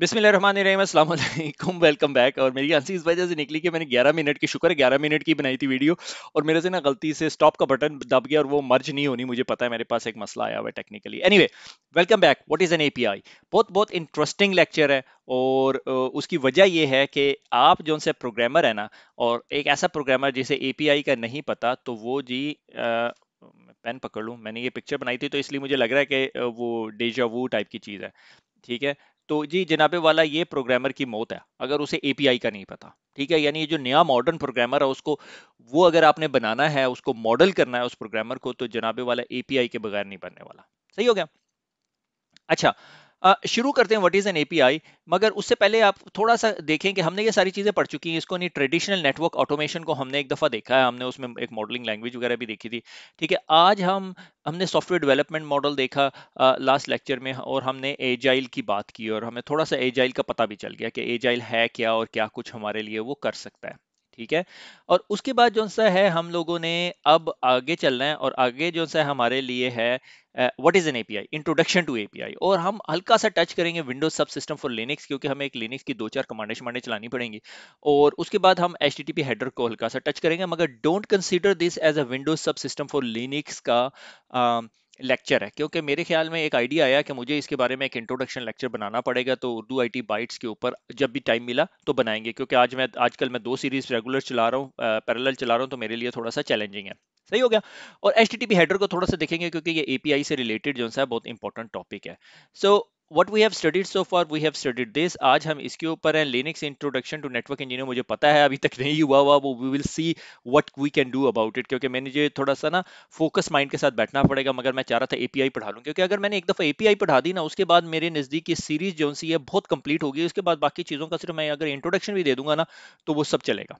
बिस्मिल्लाम welcome back और मेरी हंसी इस वजह से निकली कि मैंने 11 मिनट की शुक्र है 11 मिनट की बनाई थी वीडियो और मेरे से ना गलती से स्टॉप का बटन दब गया और वो मर्ज नहीं होनी मुझे पता है मेरे पास एक मसला आया हुआ है technically anyway welcome back what is an API बहुत बहुत इंटरेस्टिंग लेक्चर है और उसकी वजह यह है कि आप जो उनसे प्रोग्रामर है ना और एक ऐसा प्रोग्रामर जिसे ए का नहीं पता तो वो जी आ, पेन पकड़ लूँ मैंने ये पिक्चर बनाई थी तो इसलिए मुझे लग रहा है कि वो डेजा वो टाइप की चीज़ है ठीक है तो जी जनाबे वाला ये प्रोग्रामर की मौत है अगर उसे एपीआई का नहीं पता ठीक है यानी ये जो नया मॉडर्न प्रोग्रामर है उसको वो अगर आपने बनाना है उसको मॉडल करना है उस प्रोग्रामर को तो जनाबे वाला एपीआई के बगैर नहीं बनने वाला सही हो गया अच्छा शुरू करते हैं व्हाट इज एन एपीआई मगर उससे पहले आप थोड़ा सा देखें कि हमने ये सारी चीजें पढ़ चुकी हैं इसको नहीं ट्रेडिशनल नेटवर्क ऑटोमेशन को हमने एक दफा देखा है हमने उसमें एक मॉडलिंग लैंग्वेज वगैरह भी देखी थी ठीक है आज हम हमने सॉफ्टवेयर डेवलपमेंट मॉडल देखा लास्ट लेक्चर में और हमने एजाइल की बात की और हमें थोड़ा सा एजाइल का पता भी चल गया कि एजाइल है क्या और क्या कुछ हमारे लिए वो कर सकता है ठीक है और उसके बाद जो सा है हम लोगों ने अब आगे चलना है और आगे जो सा हमारे लिए है what is an API introduction to API और हम हल्का सा टच करेंगे Windows subsystem for Linux क्योंकि हमें एक लिनक्स की दो चार कमांडे शमांडे चलानी पड़ेंगी और उसके बाद हम एच टी हेडर को हल्का सा टच करेंगे मगर don't consider this as a Windows subsystem for Linux का uh, लेक्चर है क्योंकि मेरे ख्याल में एक आइडिया आया कि मुझे इसके बारे में एक इंट्रोडक्शन लेक्चर बनाना पड़ेगा तो उर्दू आईटी बाइट्स के ऊपर जब भी टाइम मिला तो बनाएंगे क्योंकि आज मैं आजकल मैं दो सीरीज रेगुलर चला रहा हूँ पैरल चला रहा हूँ तो मेरे लिए थोड़ा सा चैलेंजिंग है सही हो गया और एच हेडर को थोड़ा सा देखेंगे क्योंकि ये एपीआई से रिलेटेड जो है बहुत इंपॉर्टेंट टॉपिक है so so, what we have studied so far we have studied this आज हम इसके ऊपर हैं Linux introduction to network engineer मुझे पता है अभी तक नहीं हुआ हुआ वो we will see what we can do about it क्योंकि मैंने जो थोड़ा सा ना फोकस माइंड के साथ बैठना पड़ेगा मगर मैं चाह रहा था ए पी आई पढ़ा लूँ क्योंकि अगर मैंने एक दफ़ा आई पढ़ा दी ना उसके बाद मेरे नज़दीक की सीरीज जो सी है बहुत कंप्लीट होगी उसके बाद बाकी चीज़ों का सिर्फ मैं अगर इंट्रोडक्शन भी दे दूंगा ना तो वो सब चलेगा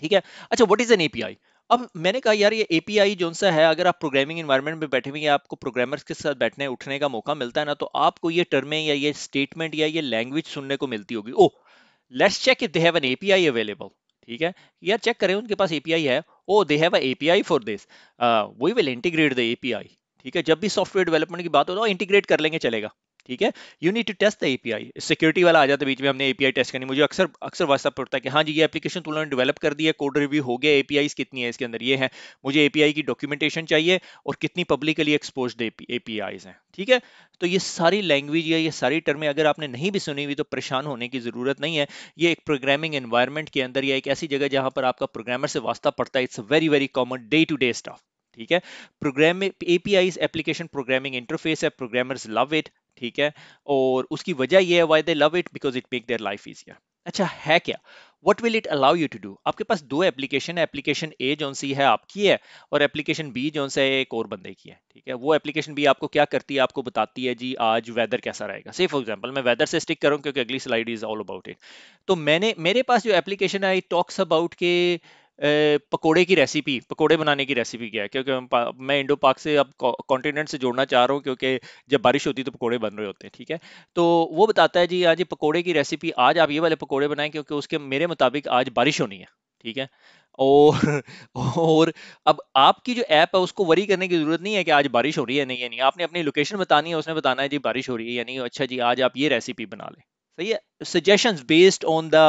ठीक है अच्छा what is an A P I अब मैंने कहा यार ये एपीआई जो सा है अगर आप प्रोग्रामिंग इन्वायरमेंट में बैठे हुए आपको प्रोग्रामर्स के साथ बैठने उठने का मौका मिलता है ना तो आपको ये टर्में या ये स्टेटमेंट या ये लैंग्वेज सुनने को मिलती होगी oh let's check if they have an API available ठीक है यार चेक करें उनके पास एपीआई है oh they have API for this we will integrate the API ठीक है जब भी सॉफ्टवेयर डेवलपमेंट की बात हो तो इंटीग्रेट कर लेंगे चलेगा ठीक है you need to test the API security वाला आ जाता है बीच में हमने एपीआई टेस्ट करनी मुझे अक्सर अक्सर व्हाट्सअप पर होता है कि हाँ जी ये एप्लीकेशन तुमने डेवलप कर दिया कोड रिव्यू हो गया एपीआई कितनी है इसके अंदर ये है मुझे एपीआई की डॉक्यूमेंटेशन चाहिए और कितनी पब्लिकली एक्सपोज एपीआई हैं ठीक है तो ये सारी लैंग्वेज या ये सारी टर्में अगर आपने नहीं भी सुनी हुई तो परेशान होने की ज़रूरत नहीं है ये एक प्रोग्रामिंग एनवायरमेंट के अंदर या एक ऐसी जगह जहां पर आपका प्रोग्रामर से वास्ता पड़ता है it's very very common day to day stuff ठीक है program API application programming interface है प्रोग्रामर्स लव इट ठीक है और उसकी वजह यह है why they love it because it make their life easier अच्छा है क्या what will it allow you to do आपके पास दो एप्लीकेशन है एप्लीकेशन ए जो सी है आपकी है और एप्लीकेशन बी जो सा है एक और बंदे की है ठीक है वो एप्लीकेशन बी आपको क्या करती है आपको बताती है जी आज वेदर कैसा रहेगा से फॉर एग्जाम्पल मैं वेदर से स्टिक करूँ क्योंकि अगली slide is all about it तो मैंने मेरे पास जो एप्लीकेशन है आई टॉक्स अबाउट के पकोड़े की रेसिपी पकोड़े बनाने की रेसिपी क्या है क्योंकि मैं इंडो पाक से अब कॉन्टिनेंट से जोड़ना चाह रहा हूँ क्योंकि जब बारिश होती है तो पकोड़े बन रहे होते हैं ठीक है तो वो बताता है जी आज पकोड़े की रेसिपी आज आप ये वाले पकोड़े बनाएं क्योंकि उसके मेरे मुताबिक आज बारिश होनी है ठीक है और और अब आपकी जो ऐप है उसको वरी करने की जरूरत नहीं है कि आज बारिश हो रही है नहीं है नहीं आपने अपनी लोकेशन बतानी है उसने बताना है जी बारिश हो रही है या नहीं अच्छा जी आज आप ये रेसिपी बना लें सही suggestion based on the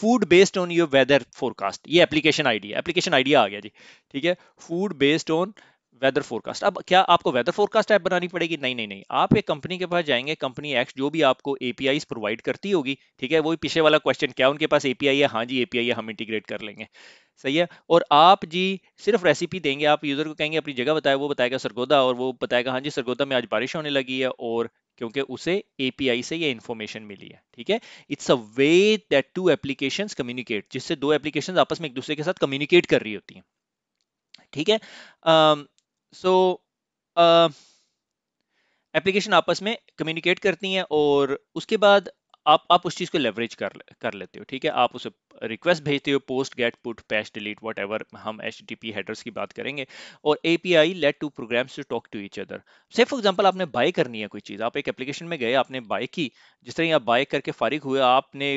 food based on your weather forecast ये एप्लीकेशन आईडी है एप्लीकेशन आईडी आ गया जी ठीक है food based on weather forecast अब क्या आपको वेदर फोरकास्ट ऐप बनानी पड़ेगी नहीं नहीं नहीं आप एक कंपनी के पास जाएंगे कंपनी एक्स जो भी आपको एपीआई प्रोवाइड करती होगी ठीक है वही पीछे वाला क्वेश्चन क्या उनके पास एपीआई है हाँ जी एपीआई है हम इंटीग्रेट कर लेंगे सही है और आप जी सिर्फ रेसिपी देंगे आप यूजर को कहेंगे अपनी जगह बताए वो बताएगा सरगोदा और वो बताएगा हाँ जी सरगोदा में आज बारिश होने लगी है और क्योंकि उसे एपीआई से ये इन्फॉर्मेशन मिली है ठीक है it's a way that two application communicate जिससे दो एप्लीकेशन आपस में एक दूसरे के साथ कम्युनिकेट कर रही होती हैं ठीक है सो एप्लीकेशन आपस में कम्युनिकेट करती हैं और उसके बाद आप आप उस चीज़ को लेवरेज कर कर लेते हो ठीक है आप उसे रिक्वेस्ट भेजते हो post get put patch delete whatever हम एच हेडर्स की बात करेंगे और A P I let two programs to talk to each other से फॉर एग्जाम्पल आपने बाय करनी है कोई चीज़ आप एक एप्लीकेशन में गए आपने बाय की जिस तरह आप बाय करके फारिग हुए आपने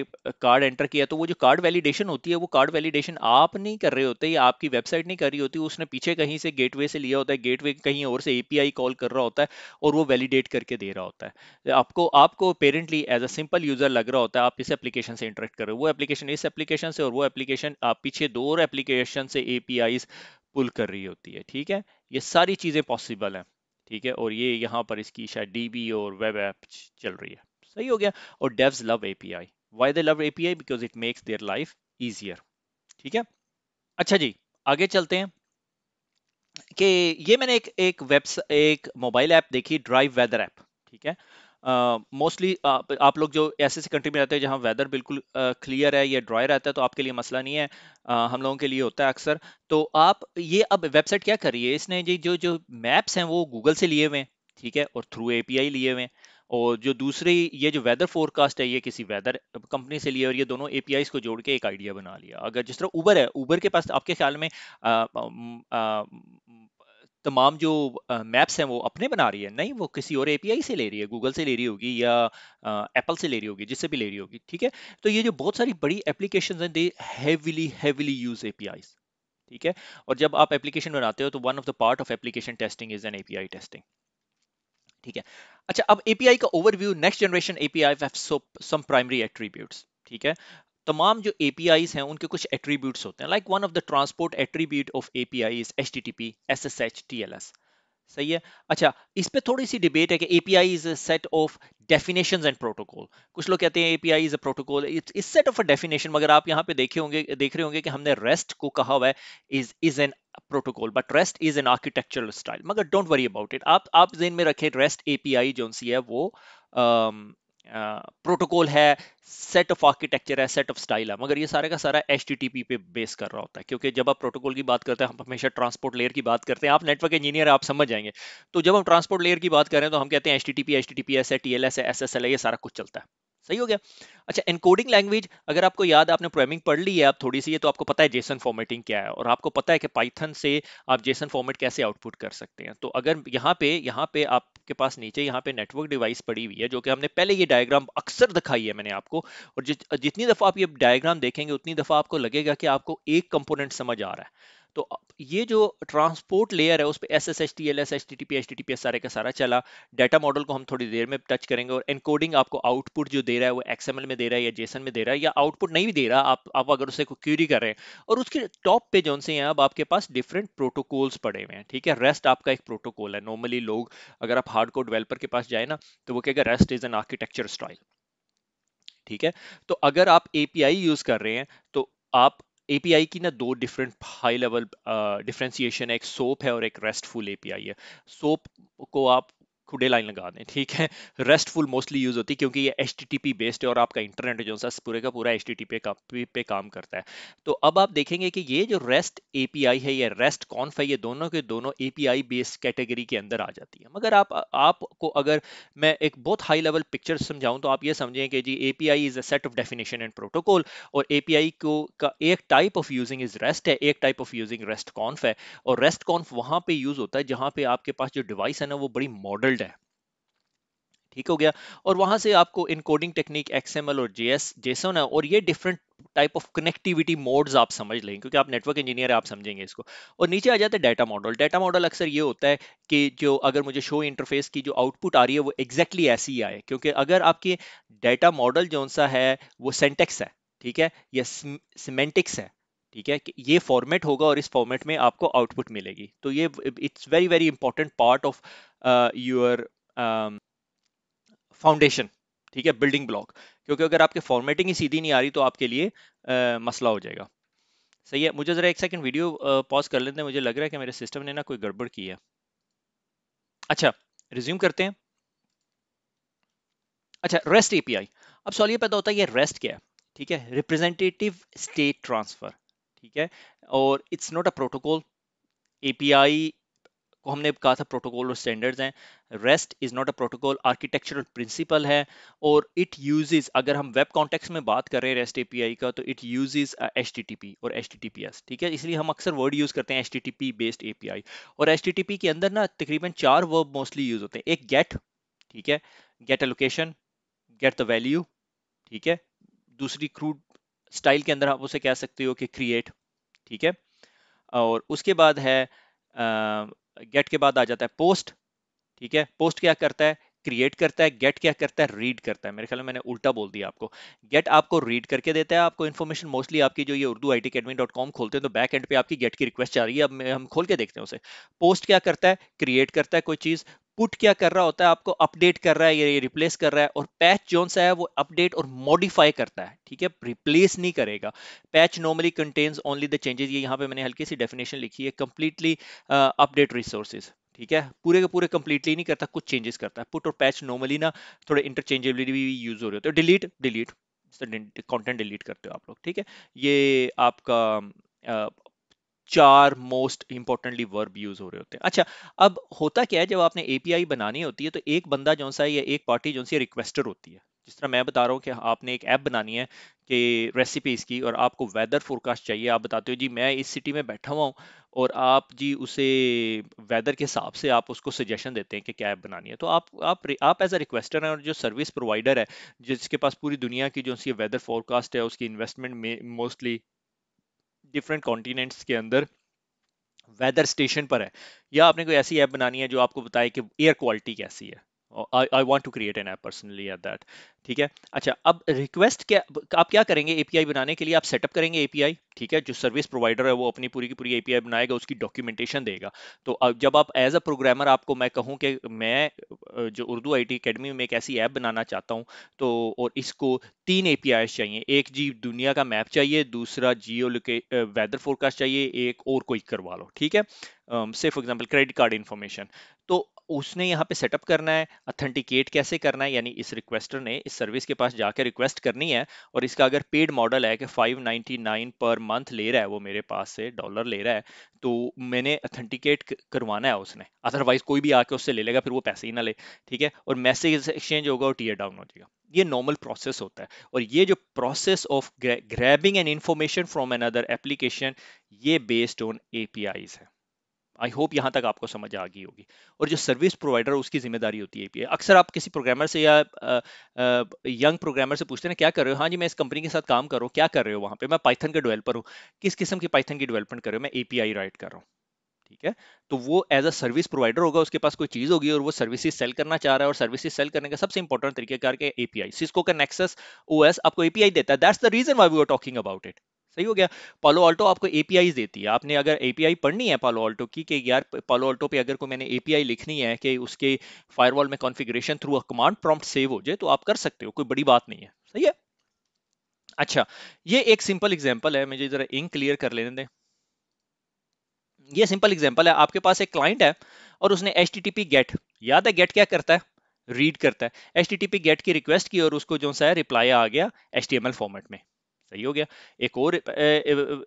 कार्ड एंटर किया तो वो जो कार्ड वैलिडेशन होती है वो कार्ड वैलिडेशन आप नहीं कर रहे होते या आपकी वेबसाइट नहीं कर रही होती उसने पीछे कहीं से गेटवे से लिया होता है गेटवे कहीं और से ए पी आई कॉल कर रहा होता है और वो वैलिडेट करके दे रहा होता है आपको आपको apparently as a simple user लग रहा होता है आप इस एप्लीकेशन से इंटरेक्ट कर रहे हो वो एप्लीकेशन इस एप्लीकेशन एप्लीकेशन से और वो एप्लीकेशन आप पीछे दो और एप्लीकेशन से एपीआईस पुल कर रही होती है ठीक है ये सारी चीज़ें पॉसिबल हैं ठीक है और ये यहाँ पर इसकी शायद डी और वेब ऐप चल रही है सही हो गया और devs love API why they love API because it makes their life easier ठीक है अच्छा जी आगे चलते हैं कि ये मैंने एक एक वेब एक मोबाइल ऐप देखी ड्राइव वेदर ऐप ठीक है मोस्टली uh, आप, आप लोग जो ऐसे ऐसी कंट्री में रहते हैं जहाँ वेदर बिल्कुल क्लियर uh, है या ड्राई रहता है तो आपके लिए मसला नहीं है uh, हम लोगों के लिए होता है अक्सर तो आप ये अब वेबसाइट क्या करिए इसने जी जो जो मैप्स हैं वो गूगल से लिए हुए हैं ठीक है और थ्रू एपीआई लिए हुए हैं और जो दूसरी ये जो वेदर फोरकास्ट है ये किसी वेदर कंपनी से लिए और ये दोनों ए को जोड़ के एक आइडिया बना लिया अगर जिस तरह उबर है उबर के पास आपके ख्याल में आ, आ, आ, तमाम जो मैप्स हैं वो अपने बना रही है नहीं वो किसी और एपीआई से ले रही है गूगल से ले रही होगी या एप्पल से ले रही होगी जिससे भी ले रही होगी ठीक है तो ये जो बहुत सारी बड़ी एप्लीकेशन हैं they heavily heavily use API ठीक है और जब आप एप्लीकेशन बनाते हो तो one of the part of application testing is an API testing ठीक है अच्छा अब एपीआई का overview next generation API some primary attributes ठीक है तमाम जो APIs हैं उनके कुछ एट्रीब्यूट्स होते हैं like one of the transport attribute of a API is HTTP, SSH, TLS. सही है अच्छा इस पर थोड़ी सी डिबेट है कि A P I is a set of definition and protocol कुछ लोग कहते हैं A P I is a protocol is set of a definition मगर आप यहाँ पे देखे होंगे देख रहे होंगे कि हमने रेस्ट को कहा हुआ है is is an protocol but REST is an architectural style मगर डोंट वरी अबाउट इट आप आप जेन में रखें रेस्ट ए पी आई जो सी है वो um, प्रोटोकॉल है सेट ऑफ आर्किटेक्चर है सेट ऑफ स्टाइल है मगर ये सारे का सारा एच पे बेस कर रहा होता है क्योंकि जब आप प्रोटोकॉल की बात करते हैं हम हमेशा ट्रांसपोर्ट लेयर की बात करते हैं आप नेटवर्क इंजीनियर आप समझ जाएंगे तो जब हम ट्रांसपोर्ट लेयर की बात करें तो हम कहते हैं H T T P S है टी एल एस है एस एस एल है ये सारा कुछ चलता है सही हो गया अच्छा एनकोडिंग लैंग्वेज अगर आपको याद है आपने प्रोग्रामिंग पढ़ ली है आप थोड़ी सी है तो आपको पता है जेसन फॉर्मेटिंग क्या है और आपको पता है कि पाइथन से आप जेसन फॉर्मेट कैसे आउटपुट कर सकते हैं तो अगर यहाँ पे यहाँ पे आपके पास नीचे यहाँ पे नेटवर्क डिवाइस पड़ी हुई है जो कि हमने पहले ये डायग्राम अक्सर दिखाई है मैंने आपको और जि, जितनी दफ़ा आप ये डायग्राम देखेंगे उतनी दफ़ा आपको लगेगा कि आपको एक कंपोनेंट समझ आ रहा है तो ये जो ट्रांसपोर्ट लेयर है उस पर S S H T L S H T T P H T T P S सारे का सारा चला डाटा मॉडल को हम थोड़ी देर में टच करेंगे और एनकोडिंग आपको आउटपुट जो दे रहा है वो एल में दे रहा है या जेसन में दे रहा है या आउटपुट नहीं भी दे रहा आप आप अगर उसे क्यूरी कर रहे हैं और उसके टॉप पे जो से हैं अब आपके पास डिफरेंट प्रोटोकॉल्स पड़े हुए हैं ठीक है रेस्ट आपका एक प्रोटोकॉल है नॉर्मली लोग अगर आप हार्ड कोड डेवलपर के पास जाए ना तो वो कहेगा REST is an architecture style ठीक है तो अगर आप एपीआई यूज कर रहे हैं तो आप एपीआई की ना दो डिफरेंट हाई लेवल डिफ्रेंसीशन है एक सोप है और एक रेस्टफुल एपीआई है सोप को आप खुडे लाइन लगा दें ठीक है रेस्टफुल मोस्टली यूज होती है क्योंकि ये एच बेस्ड है और आपका इंटरनेट जो सा पूरे का पूरा एच पे, का, पे काम करता है तो अब आप देखेंगे कि ये जो रेस्ट आई है या रेस्ट कॉन्फ है ये दोनों के दोनों आई बेस्ड कैटेगरी के अंदर आ जाती है मगर आप आपको अगर मैं एक बहुत हाई लेवल पिक्चर समझाऊँ तो आप ये समझें कि जी आई is a set of definition and protocol और आई को का एक type of using is REST है एक type of using RESTCONF है और रेस्ट कॉन्फ वहाँ पर यूज होता है जहाँ पे आपके पास जो डिवाइस है ना वो बड़ी मॉडल ठीक हो गया और वहां से आपको इनकोडिंग टेक्निक एक्सएमएल और जेएस जेसन है और ये different type of connectivity modes आप समझ लेंगे क्योंकि आप नेटवर्क इंजीनियर आप समझेंगे इसको और नीचे आ जाते हैं डाटा मॉडल डाटा मॉडल अक्सर ये होता है कि जो अगर मुझे शो इंटरफेस की जो आउटपुट आ रही है वो एग्जैक्टली exactly ऐसी ही आए क्योंकि अगर आपकी डाटा मॉडल जो सा है वो सेंटेक्स है ठीक है या सीमेंटिक्स है ठीक है कि ये फॉर्मेट होगा और इस फॉर्मेट में आपको आउटपुट मिलेगी तो ये it's very very important part of your foundation ठीक है बिल्डिंग ब्लॉक क्योंकि अगर आपके फॉर्मेटिंग ही सीधी नहीं आ रही तो आपके लिए आ, मसला हो जाएगा सही है मुझे ज़रा एक सेकंड वीडियो पॉज कर लेते हैं मुझे लग रहा है कि मेरे सिस्टम ने ना कोई गड़बड़ की है अच्छा रिज्यूम करते हैं अच्छा रेस्ट एपीआई अब सवाल ये पता होता है ये रेस्ट क्या है ठीक है रिप्रेजेंटेटिव स्टेट ट्रांसफर ठीक है और it's not a protocol API को हमने कहा था प्रोटोकॉल और स्टैंडर्ड्स हैं REST is not a protocol architectural principle है और इट यूजेस अगर हम वेब कॉन्टेक्स्ट में बात कर रहे हैं रेस्ट एपीआई का तो इट यूजेस एच और एच ठीक है इसलिए हम अक्सर वर्ड यूज़ करते हैं एच बेस्ड एपीआई और एच के अंदर ना तकरीबन चार वर्ब मोस्टली यूज़ होते हैं एक गेट ठीक है get a location get the value ठीक है दूसरी क्रूड स्टाइल के अंदर आप उसे कह सकते हो कि क्रिएट ठीक है और उसके बाद है uh, गेट के बाद आ जाता है पोस्ट ठीक है पोस्ट क्या करता है क्रिएट करता है गेट क्या करता है रीड करता है मेरे ख्याल में मैंने उल्टा बोल दिया आपको गेट आपको रीड करके देता है आपको इन्फॉर्मेशन मोस्टली आपकी जो ये उर्दू आई खोलते हैं तो बैक एंड पे आपकी गेट की रिक्वेस्ट आ रही है अब हम खोल के देखते हैं उसे पोस्ट क्या करता है क्रिएट करता है कोई चीज़ पुट क्या कर रहा होता है आपको अपडेट कर रहा है ये रिप्लेस कर रहा है और पैच जोन सा है वो अपडेट और मॉडिफाई करता है ठीक है रिप्लेस नहीं करेगा patch normally contains only the changes ये यहाँ पे मैंने हल्की सी डेफिनेशन लिखी है कंप्लीटली अपडेट रिसोर्सेज ठीक है पूरे के पूरे कंप्लीटली नहीं करता कुछ चेंजेस करता है पुट और पैच नॉर्मली ना थोड़े इंटरचेंजेबिलिटी भी यूज हो रहे होते हैं डिलीट डिलीट कंटेंट डिलीट करते हो आप लोग ठीक है ये आपका चार मोस्ट इंपॉर्टेंटली वर्ब यूज हो रहे होते हैं अच्छा अब होता क्या है जब आपने एपीआई बनानी होती है तो एक बंदा जो सा या एक पार्टी जो सी रिक्वेस्टर होती है जिस तरह मैं बता रहा हूँ कि आपने एक ऐप बनानी है कि रेसिपीज़ की और आपको वेदर फोरकास्ट चाहिए आप बताते हो जी मैं इस सिटी में बैठा हुआ हूँ और आप जी उसे वेदर के हिसाब से आप उसको सजेशन देते हैं कि क्या ऐप बनानी है तो आप आप आप एज अ रिक्वेस्टर हैं और जो सर्विस प्रोवाइडर है जिसके पास पूरी दुनिया की जो उसकी वेदर फोरकास्ट है उसकी इन्वेस्टमेंट में मोस्टली डिफरेंट कॉन्टीनेंट्स के अंदर वेदर स्टेशन पर है या आपने कोई ऐसी ऐप बनानी है जो आपको बताए कि एयर क्वालिटी कैसी है I I to create an app personally at that ठीक है अच्छा अब रिक्वेस्ट क्या आप क्या करेंगे एपीआई बनाने के लिए आप सेटअप करेंगे एपीआई ठीक है जो सर्विस प्रोवाइडर है वो अपनी पूरी की पूरी एपीआई बनाएगा उसकी डॉक्यूमेंटेशन देगा तो अब जब आप एज अ प्रोग्रामर आपको मैं कहूँ कि मैं जो उर्दू आई टी अकेडमी में एक ऐसी ऐप बनाना चाहता हूँ तो और इसको तीन ए चाहिए एक जी दुनिया का मैप चाहिए दूसरा जियो लोके वेदर फोरकास्ट चाहिए एक और कोई करवा लो ठीक है सिर्फ एग्जाम्पल क्रेडिट कार्ड इन्फॉर्मेशन तो उसने यहाँ पे सेटअप करना है अथेंटिकेट कैसे करना है यानी इस रिक्वेस्टर ने इस सर्विस के पास जाकर रिक्वेस्ट करनी है और इसका अगर पेड मॉडल है कि 599 पर मंथ ले रहा है वो मेरे पास से डॉलर ले रहा है तो मैंने अथेंटिकेट करवाना है उसने अदरवाइज कोई भी आके उससे ले लेगा फिर वो पैसे ही ना ले ठीक है और मैसेज एक्सचेंज होगा और टीयर डाउन हो जाएगा ये नॉर्मल प्रोसेस होता है और ये जो process of grabbing and information from another application ये बेस्ड ऑन एपीआईज है आई होप यहाँ तक आपको समझ आ गई होगी और जो सर्विस प्रोवाइडर उसकी जिम्मेदारी होती है एपीआई अक्सर आप किसी प्रोग्रामर से या आ, आ, यंग प्रोग्रामर से पूछते हैं क्या कर रहे हो हाँ जी मैं इस कंपनी के साथ काम कर रहा हूँ क्या कर रहे हो वहाँ पे मैं पाइथन का डेवलपर हूँ किस किस्म की पाइथन की डेवलपमेंट कर रहे हो मैं एपीआई राइट कर रहा हूँ ठीक है तो वो एज अ सर्विस प्रोवाइडर होगा उसके पास कोई चीज़ होगी और वो सर्विसेज सेल करना चाह रहा है और सर्विसेज सेल करने का सबसे इंपॉर्टेंट तरीके के एपीआई सिस्को का नेक्सस ओएस आपको एपीआई देता है that's the reason why we are talking about it सही हो गया पालो ऑल्टो आपको एपीआई देती है आपने अगर एपीआई पढ़नी है पालो ऑल्टो की कि यार पालो ऑल्टो पे अगर को मैंने एपीआई लिखनी है कि उसके फायरवॉल में configuration through a command prompt save हो जाए तो आप कर सकते हो कोई बड़ी बात नहीं है सही है अच्छा ये एक सिंपल एग्जाम्पल है मुझे जरा इंक क्लियर कर लेने दें ये सिंपल एग्जाम्पल है आपके पास एक क्लाइंट है और उसने एच गेट याद है गेट क्या करता है रीड करता है एच गेट की रिक्वेस्ट की और उसको जो सा है रिप्लाई आ गया एच फॉर्मेट में सही हो गया एक और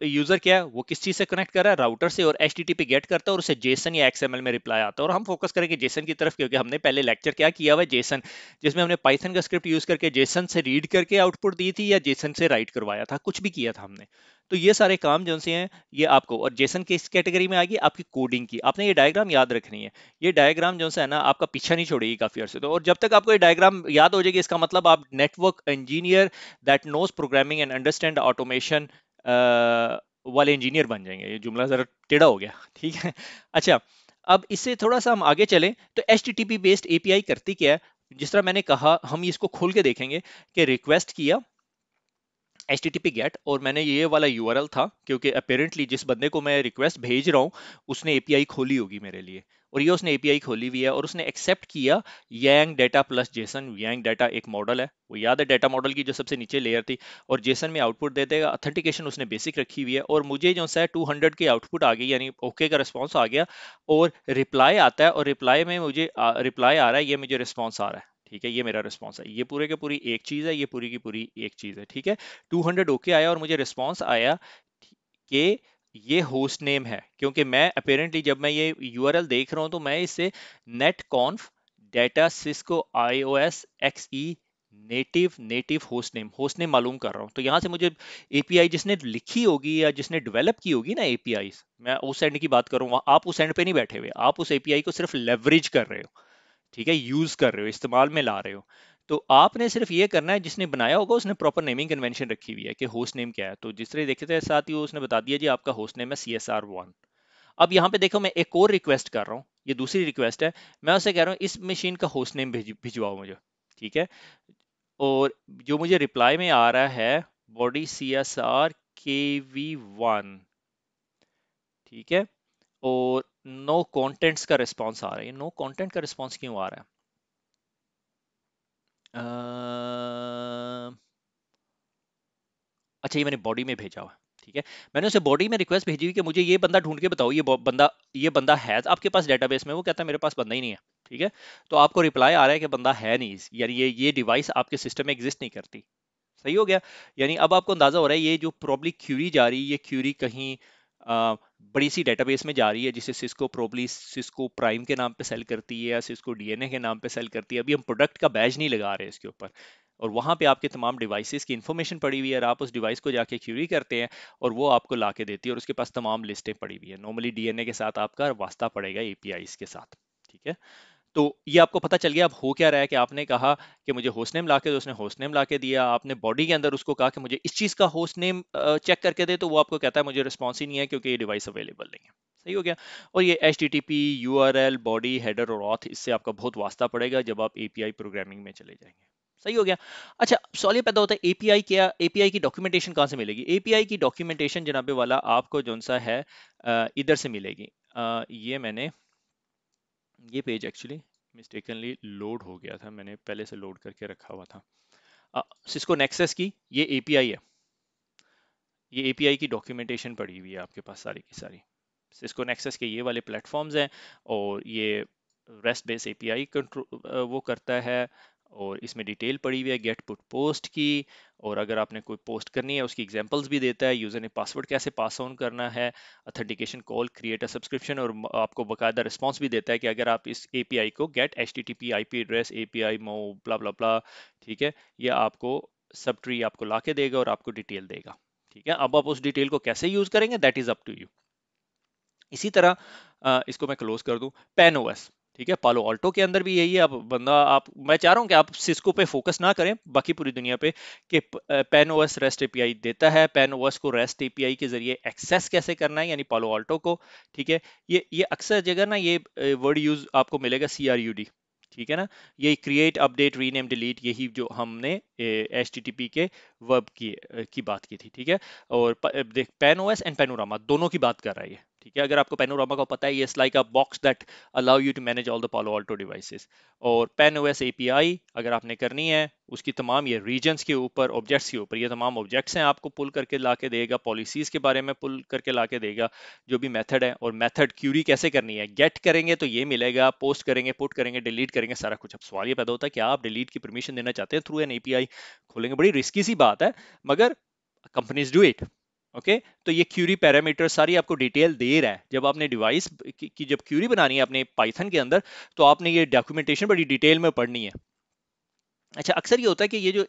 यूजर क्या है वो किस चीज से कनेक्ट कर रहा है राउटर से और एच टी गेट करता है और उसे जेसन या एक्सएमएल में रिप्लाई आता है और हम फोकस करेंगे जेसन की तरफ क्योंकि हमने पहले लेक्चर क्या किया हुआ जेसन जिसमें हमने पाइथन का स्क्रिप्ट यूज करके जेसन से रीड करके आउटपुट दी थी या जेसन से राइट करवाया था कुछ भी किया था हमने तो ये सारे काम जो हैं ये आपको और जेसन किस कैटेगरी में आएगी आपकी कोडिंग की आपने ये डायग्राम याद रखनी है ये डायग्राम जो है ना आपका पीछा नहीं छोड़ेगी काफी अर्से तो और जब तक आपको ये डायग्राम याद हो जाएगी इसका मतलब आप network engineer that knows programming and understand automation वाले इंजीनियर बन जाएंगे ये जुमला जरा टेढ़ा हो गया ठीक है अच्छा अब इससे थोड़ा सा हम आगे चलें तो एच बेस्ड एपीआई करती क्या है जिस तरह मैंने कहा हम इसको खोल के देखेंगे कि रिक्वेस्ट किया H T T P get और मैंने ये वाला यू आर एल था क्योंकि अपेरेंटली जिस बंदे को मैं रिक्वेस्ट भेज रहा हूँ उसने ए पी आई खोली होगी मेरे लिए और ये उसने ए पी आई खोली हुई है और उसने एक्सेप्ट किया YANG data plus JSON YANG data एक मॉडल है वो याद है डेटा मॉडल की जो सबसे नीचे लेयर थी और जेसन में आउटपुट दे देगा अथेंटिकेशन उसने बेसिक रखी हुई है और मुझे जो सा टू हंड्रेड की आउटपुट आ गई यानी ओके का रिस्पॉन्स आ गया और रिप्लाई आता है और रिप्लाई में मुझे रिप्लाई आ रहा है ये मुझे रिस्पॉन्स आ रहा है ठीक है ये मेरा रिस्पॉन्स है ये पूरे के पूरी एक चीज़ है ये पूरी की पूरी एक चीज़ है ठीक है 200 ओके आया और मुझे रिस्पॉन्स आया कि ये होस्ट नेम है क्योंकि मैं अपेरेंटली जब मैं ये एल देख रहा हूँ तो मैं इसे NETCONF data Cisco I O S X E native native host name host name मालूम कर रहा हूँ तो यहाँ से मुझे एपीआई जिसने लिखी होगी या जिसने डिवेलप की होगी ना एपीआई मैं उस एंड की बात करूँगा आप उस एंड पे नहीं बैठे हुए आप उस आई को सिर्फ लेवरेज कर रहे हो ठीक है यूज कर रहे हो इस्तेमाल में ला रहे हो तो आपने सिर्फ ये करना है जिसने बनाया होगा उसने प्रॉपर नेमिंग कन्वेंशन रखी हुई है कि होस्ट नेम क्या है तो जिस तरह देखे थे साथ ही उसने बता दिया जी आपका होस्ट नेम है सी एस आर वन अब यहाँ पे देखो मैं एक और रिक्वेस्ट कर रहा हूँ ये दूसरी रिक्वेस्ट है मैं उसे कह रहा हूँ इस मशीन का होस्ट नेम भिजवाओ मुझे ठीक है और जो मुझे रिप्लाई में आ रहा है body C S R K V one ठीक है और नो no का रिस्पॉन्स आ रहा है नो कॉन्टेंट का रिस्पॉन्स क्यों आ रहा है uh, अच्छा ये मैंने बॉडी में भेजा हुआ ठीक है मैंने उसे बॉडी में रिक्वेस्ट भेजी हुई कि मुझे ये बंदा ढूंढ के बताओ ये बंदा ये बंदा है आपके पास डेटाबेस में वो कहता है मेरे पास बंदा ही नहीं है ठीक है तो आपको रिप्लाई आ रहा है कि बंदा है नहीं यानी ये ये डिवाइस आपके सिस्टम में एग्जिस्ट नहीं करती सही हो गया यानी अब आपको अंदाजा हो रहा है ये जो प्रॉब्लिक क्यूरी जा रही है ये क्यूरी कहीं बड़ी सी डेटाबेस में जा रही है जिसे सिस्को प्रोबली सिस्को प्राइम के नाम पे सेल करती है या सिस्को डीएनए के नाम पे सेल करती है अभी हम प्रोडक्ट का बैज नहीं लगा रहे इसके ऊपर और वहाँ पे आपके तमाम डिवाइसेस की इन्फॉर्मेशन पड़ी हुई है और आप उस डिवाइस को जाके क्यूरी करते हैं और वो आपको ला के देती है और उसके पास तमाम लिस्टें पड़ी हुई है नॉर्मली डी के साथ आपका वास्ता पड़ेगा ए के साथ ठीक है तो ये आपको पता चल गया अब हो क्या रहा है कि आपने कहा कि मुझे होस्ट नेम ला के दो उसने होस्ट नेम ला के दिया आपने बॉडी के अंदर उसको कहा कि मुझे इस चीज़ का होस्ट नेम चेक करके दे तो वो आपको कहता है मुझे रिस्पॉन्स ही नहीं है क्योंकि ये डिवाइस अवेलेबल नहीं है सही हो गया और ये H T T P U R L body header और ऑथ इससे आपका बहुत वास्ता पड़ेगा जब आप ए पी आई प्रोग्रामिंग में चले जाएंगे सही हो गया अच्छा सवाल ये पैदा होता है एपीआई क्या एपीआई की डॉक्यूमेंटेशन कहाँ से मिलेगी एपीआई की डॉक्यूमेंटेशन जनाबे वाला आपको जो सा है इधर से मिलेगी ये मैंने ये पेज एक्चुअली मिस्टेकनली लोड हो गया था मैंने पहले से लोड करके रखा हुआ था सिस्को नेक्सेस की ये एपीआई है ये एपीआई की डॉक्यूमेंटेशन पड़ी हुई है आपके पास सारी की सारी सिस्को नेक्सेस के ये वाले प्लेटफॉर्म्स हैं और ये रेस्ट बेस एपीआई कंट्रोल वो करता है और इसमें डिटेल पड़ी हुई है गेट पुट पोस्ट की और अगर आपने कोई पोस्ट करनी है उसकी एग्जांपल्स भी देता है यूज़र ने पासवर्ड कैसे पास ऑन करना है authentication call create a subscription और आपको बाकायदा रिस्पॉन्स भी देता है कि अगर आप इस ए को get H T address A P I मो ब्ला ब्ला ब्ला ठीक है यह आपको सब ट्री आपको ला के देगा और आपको डिटेल देगा ठीक है अब आप उस डिटेल को कैसे यूज़ करेंगे that is up to you इसी तरह इसको मैं क्लोज कर दूँ पेन एस ठीक है पालो ऑल्टो के अंदर भी यही है अब बंदा आप मैं चाह रहा हूँ कि आप सिस्को पे फोकस ना करें बाकी पूरी दुनिया पे कि पेन ओवर्स रेस्ट एपीआई देता है पेन ओवर्स को रेस्ट एपीआई के जरिए एक्सेस कैसे करना है यानी पालो ऑल्टो को ठीक है ये ये अक्सर जगह ना ये वर्ड यूज आपको मिलेगा सी आर यू डी ठीक है ना ये क्रिएट अपडेट रीनेम डिलीट यही जो हमने एच के वर्ब की की बात की थी ठीक है और देख पेन ओएस एंड पेनोरामा दोनों की बात कर रहा है ये ठीक है अगर आपको पेनोरामा का पता है ये like a box that allow you to manage all the Palo Alto devices और पेन ओ एस एपीआई अगर आपने करनी है उसकी तमाम ये रीजन्स के ऊपर ऑब्जेक्ट्स के ऊपर ये तमाम ऑब्जेक्ट्स हैं आपको पुल करके ला के देगा पॉलिसीज़ के बारे में पुल करके ला के देगा जो भी मेथड है और मेथड क्यूरी कैसे करनी है गेट करेंगे तो ये मिलेगा पोस्ट करेंगे पुट करेंगे डिलीट करेंगे सारा कुछ अब सवाल ये पैदा होता है कि आप डिलीट की परमिशन देना चाहते हैं थ्रू एन ए खोलेंगे बड़ी रिस्की सी बात है मगर companies do it okay okay? तो ये क्यूरी पैरामीटर सारी आपको डिटेल दे रहा है जब आपने डिवाइस की जब क्यूरी बनानी है अपने पाइथन के अंदर तो आपने ये डॉक्यूमेंटेशन बड़ी डिटेल में पढ़नी है अच्छा अक्सर ये होता है कि ये जो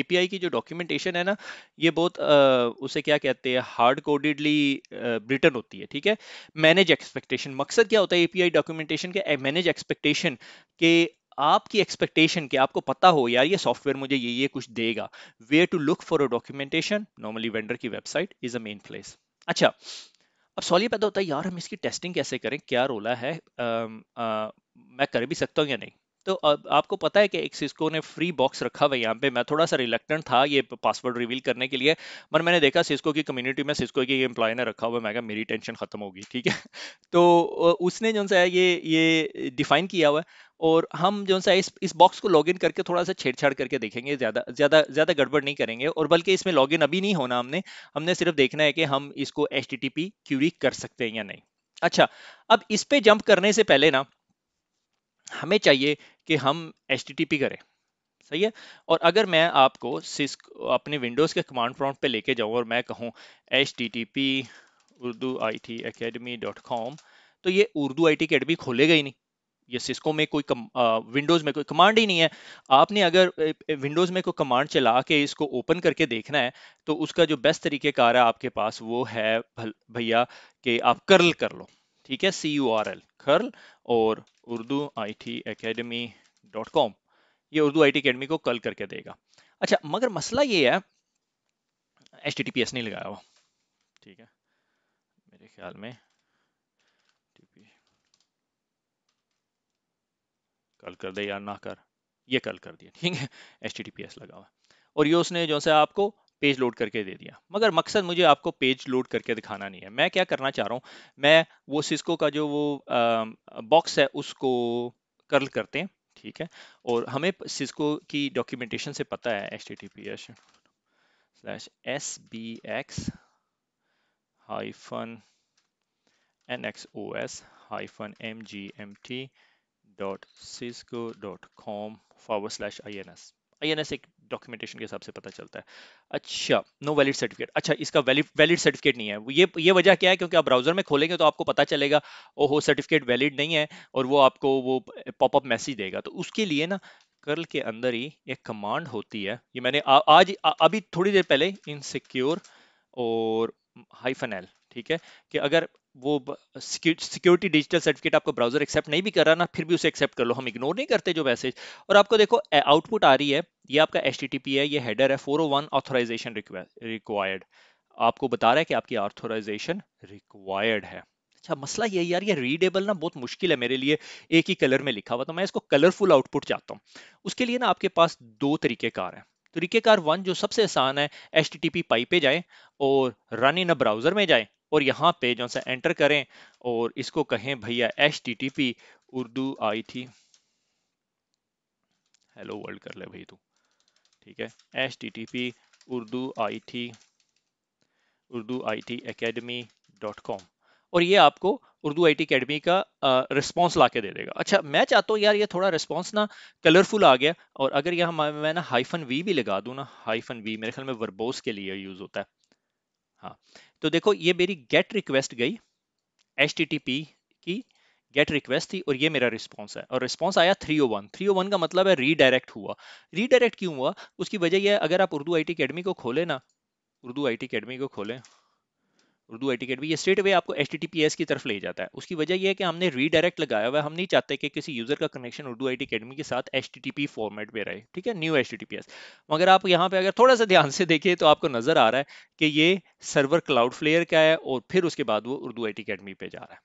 एपीआई की जो डॉक्यूमेंटेशन है ना ये बहुत आ, उसे क्या कहते हैं हार्ड कोडेडली रिटर्न होती है ठीक है मैनेज एक्सपेक्टेशन मकसद क्या होता है एपीआई डॉक्यूमेंटेशन के मैनेज एक्सपेक्टेशन के आपकी एक्सपेक्टेशन के आपको पता हो यार ये सॉफ्टवेयर मुझे ये ये कुछ देगा where to look for a documentation normally vendor की website is a main place अच्छा अब सवाल ये पैदा होता है यार हम इसकी टेस्टिंग कैसे करें क्या रोला है आ, आ, मैं कर भी सकता हूँ या नहीं तो अब आपको पता है कि एक सिस्को ने फ्री बॉक्स रखा हुआ यहाँ पे मैं थोड़ा सा रिलेक्टेंट था ये पासवर्ड रिवील करने के लिए मगर मैंने देखा सिस्को की कम्युनिटी में सिस्को की एम्प्लॉय ने रखा हुआ मैं कहा मेरी टेंशन खत्म होगी ठीक है तो उसने जो सा ये ये डिफाइन किया हुआ है और हम जो सा इस इस बॉक्स को लॉगिन करके थोड़ा सा छेड़छाड़ करके देखेंगे ज़्यादा ज़्यादा ज़्यादा गड़बड़ नहीं करेंगे और बल्कि इसमें लॉगिन अभी नहीं होना हमने हमने सिर्फ देखना है कि हम इसको एच टी क्यूरी कर सकते हैं या नहीं अच्छा अब इस पर जंप करने से पहले ना हमें चाहिए कि हम एच करें सही है और अगर मैं आपको सिस अपने विंडोज़ के कमांड प्रॉम्प्ट पे लेके जाऊँ और मैं कहूँ H T T P Urdu I T academy dot com तो ये उर्दू आई टी अकेडमी खोलेगा ही नहीं ये सिस्को में कोई विंडोज़ में कोई कमांड ही नहीं है आपने अगर विंडोज़ में कोई कमांड चला के इसको ओपन करके देखना है तो उसका जो बेस्ट तरीक़ेकार है आपके पास वो है भैया कि आप कर्ल कर लो ठीक है सी यू आर एल खर्ल और Urdu I T academy dot com ये उर्दू आई टी अकेडमी को कल करके देगा अच्छा मगर मसला ये है H T T P S नहीं लगाया हुआ ठीक है मेरे ख्याल में कल कर दे या ना कर ये कल कर दिया ठीक है H T T P S लगा हुआ और ये उसने जो है आपको पेज लोड करके दे दिया मगर मकसद मुझे आपको पेज लोड करके दिखाना नहीं है मैं क्या करना चाह रहा हूँ मैं वो सिस्को का जो वो बॉक्स है उसको कर्ल करते हैं ठीक है और हमें सिस्को की डॉक्यूमेंटेशन से पता है H T T P S slash S B X hyphen N X O S hyphen M G M T dot Cisco dot com forward slash I N S I documentation के हिसाब से पता चलता है अच्छा नो वैलिड सर्टिफिकेट अच्छा इसका valid certificate नहीं है ये ये वजह क्या है क्योंकि आप ब्राउजर में खोलेंगे तो आपको पता चलेगा ओहो सर्टिफिकेट वैलिड नहीं है और वो आपको वो पॉपअप मैसेज देगा तो उसके लिए ना कर्ल के अंदर ही एक कमांड होती है ये मैंने आ, आज आ, अभी थोड़ी देर पहले इनसिक्योर और हाइफन एल ठीक है कि अगर वो सिक्योरिटी डिजिटल सर्टिफिकेट आपको ब्राउजर एक्सेप्ट नहीं भी कर रहा ना फिर भी उसे एक्सेप्ट कर लो हम इग्नोर नहीं करते जो मैसेज और आपको देखो आउटपुट आ रही है ये आपका एच है ये हेडर है फोर ऑथोराइजेशन रिक्वायर्ड आपको बता रहा है कि आपकी ऑथोराइजेशन रिक्वायर्ड है अच्छा मसला ये यार ये रीडेबल ना बहुत मुश्किल है मेरे लिए एक ही कलर में लिखा हुआ तो मैं इसको कलरफुल आउटपुट चाहता हूँ उसके लिए ना आपके पास दो तरीकेकार हैं तरीकेकार वन जो सबसे आसान है H T T P pie पे जाए और रन इन अ ब्राउजर में जाए और यहाँ पे जो सा एंटर करें और इसको कहें भैया H T T P Urdu I T hello world कर ले भाई तू ठीक है H T T P Urdu I T Urdu I T academy dot com और ये आपको उर्दू आई टी अकेडमी का रिस्पॉन्स ला के दे देगा अच्छा मैं चाहता हूँ यार ये थोड़ा रिस्पॉन्स ना कलरफुल आ गया और अगर यहाँ मैं ना हाइफन वी भी लगा दूँ ना हाइफन वी मेरे ख्याल में वर्बोस के लिए यूज़ होता है हाँ तो देखो ये मेरी गेट रिक्वेस्ट गई एच की गेट रिक्वेस्ट थी और ये मेरा रिस्पॉन्स है और रिस्पॉन्स आया 301 301 का मतलब है रीडायरेक्ट हुआ रीडायरेक्ट क्यों हुआ उसकी वजह यह अगर आप उर्दू आई टी अकेडमी को खोले ना उर्दू आई टी अकेडमी को खोलें उर्दू एटिकेट भी ये स्ट्रेट अवे आपको एच की तरफ ले जाता है उसकी वजह ये है कि हमने रीडायरेक्ट लगाया हुआ है हम नहीं चाहते कि किसी यूजर का कनेक्शन उर्दू आई टी के साथ एच फॉर्मेट में रहे ठीक है न्यू एच मगर आप यहाँ पे अगर थोड़ा सा ध्यान से देखिए तो आपको नजर आ रहा है कि ये सर्वर क्लाउड फ्लेयर का है और फिर उसके बाद वो उर्दू आई टी पे जा रहा है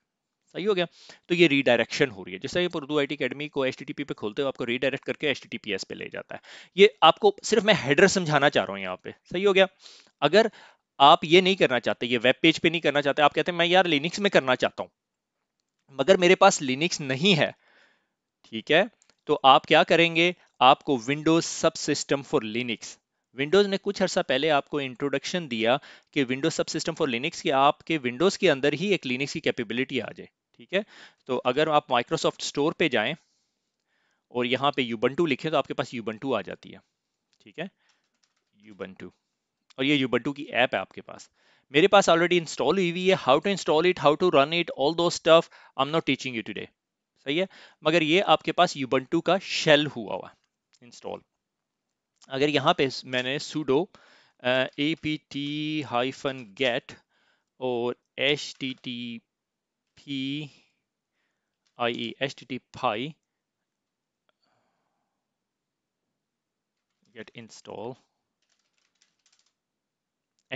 सही हो गया तो ये रीडायरेक्शन हो रही है जैसे आप उर्दू आई अकेडमी को एच पे खोलते हो आपको रीडायरेक्ट करके एच पे ले जाता है ये आपको सिर्फ मैं हेडर समझाना चाह रहा हूँ यहाँ पे सही हो गया अगर आप ये नहीं करना चाहते ये वेब पेज पे नहीं करना चाहते आप कहते हैं मैं यार लिनिक्स में करना चाहता हूं मगर मेरे पास लिनिक्स नहीं है ठीक है तो आप क्या करेंगे आपको Windows subsystem for Linux Windows ने कुछ अर्सा पहले आपको इंट्रोडक्शन दिया कि Windows subsystem for Linux की आपके विंडोज के अंदर ही एक लिनिक्स की कैपेबिलिटी आ जाए ठीक है तो अगर आप माइक्रोसॉफ्ट स्टोर पे जाएं और यहाँ पे यूबंटू लिखें तो आपके पास यूबंटू आ जाती है ठीक है यूबंटू और ये यूबंटू की ऐप है आपके पास मेरे पास ऑलरेडी इंस्टॉल हुई हुई है how to install it how to run it all those stuff I am not teaching you today सही है मगर ये आपके पास यूबंटू का शेल हुआ हुआ इंस्टॉल अगर यहाँ पे मैंने sudo A P T hyphen get और H T T P I E H T T pie get install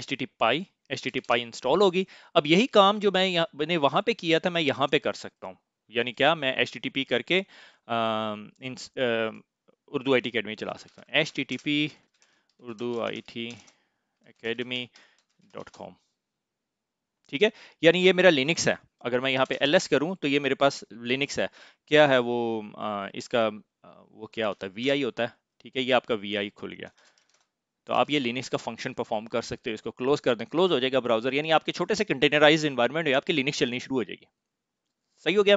T pie install होगी अब यही काम जो मैं मैंने वहाँ पे किया था मैं यहाँ पे कर सकता हूँ यानी क्या मैं पी करके उर्दू आई टी अकेडमी चला सकता हूँ P Urdu I T academy dot com ठीक है यानी ये मेरा लिनिक्स है अगर मैं यहाँ पे एल एस करूँ तो ये मेरे पास लिनिक्स है क्या है वो आ, इसका आ, वो क्या होता है वी आई होता है ठीक है ये आपका वी आई खुल गया तो आप ये लिनिक्स का फंक्शन परफॉर्म कर सकते हो इसको क्लोज कर दें क्लोज हो जाएगा ब्राउजर यानी आपके छोटे से कंटेनराइज इन्वायरमेंट में आपकी लिनिक्स चलनी शुरू हो जाएगी सही हो गया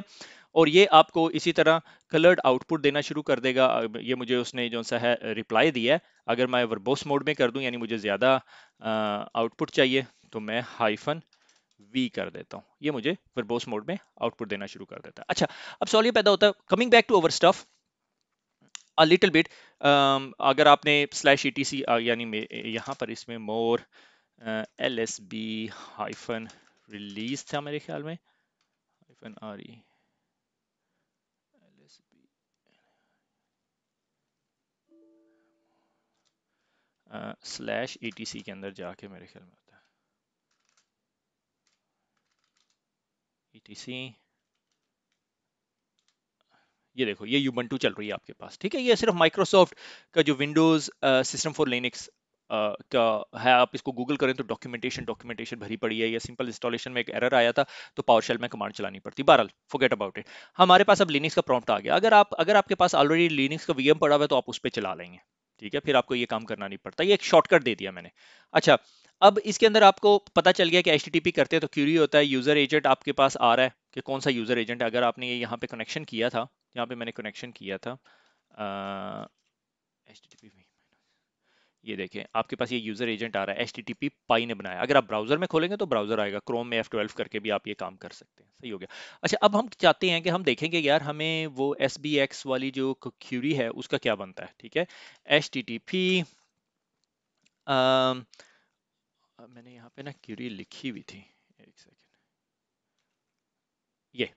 और ये आपको इसी तरह कलर्ड आउटपुट देना शुरू कर देगा ये मुझे उसने जो सा है रिप्लाई दिया है अगर मैं वर्बोस मोड में कर दूं यानी मुझे ज़्यादा आउटपुट चाहिए तो मैं हाइफन वी कर देता हूँ ये मुझे वर्बोस मोड में आउटपुट देना शुरू कर देता है अच्छा अब सवाल ये पैदा होता है coming back to over stuff a little bit अगर आपने स्लैश ई टी सी यानी यहाँ पर इसमें more L S B hyphen release था मेरे ख्याल में hyphen R E slash E T C के अंदर जाके मेरे ख्याल में होता है ई टी सी ये देखो ये यूबंटू चल रही है आपके पास ठीक है ये सिर्फ माइक्रोसॉफ्ट का जो विंडोज सिस्टम फॉर लिनक्स का है आप इसको गूगल करें तो डॉक्यूमेंटेशन डॉक्यूमेंटेशन भरी पड़ी है या सिंपल इंस्टॉलेशन में एक एरर आया था तो पावर शेल में कमांड चलानी पड़ती बहरहाल फोगेट अबाउट इट हमारे पास अब लिनिक्स का प्रॉम्प्ट आ गया अगर आप अगर आपके पास ऑलरेडी लिनिक्स का वीएम पड़ा हुआ है तो आप उस पर चला लेंगे ठीक है फिर आपको ये काम करना नहीं पड़ता ये एक शॉर्टकट दे दिया मैंने अच्छा अब इसके अंदर आपको पता चल गया कि एच करते हैं तो क्यूरी होता है यूज़र एजेंट आपके पास आ रहा है कि कौन सा यूज़र एजेंट अगर आपने ये यहाँ पे कनेक्शन किया था यहाँ पे मैंने कनेक्शन किया था एच ये देखें आपके पास ये यूज़र एजेंट आ रहा है एच पाई ने बनाया अगर आप ब्राउज़र में खोलेंगे तो ब्राउज़र आएगा क्रोम में एफ ट्वेल्व करके भी आप ये काम कर सकते हैं सही हो गया अच्छा अब हम चाहते हैं कि हम देखेंगे यार हमें वो एस वाली जो क्यूरी है उसका क्या बनता है ठीक है एच टी अब मैंने यहाँ पे ना क्यूरी लिखी हुई थी एक सेकेंड ये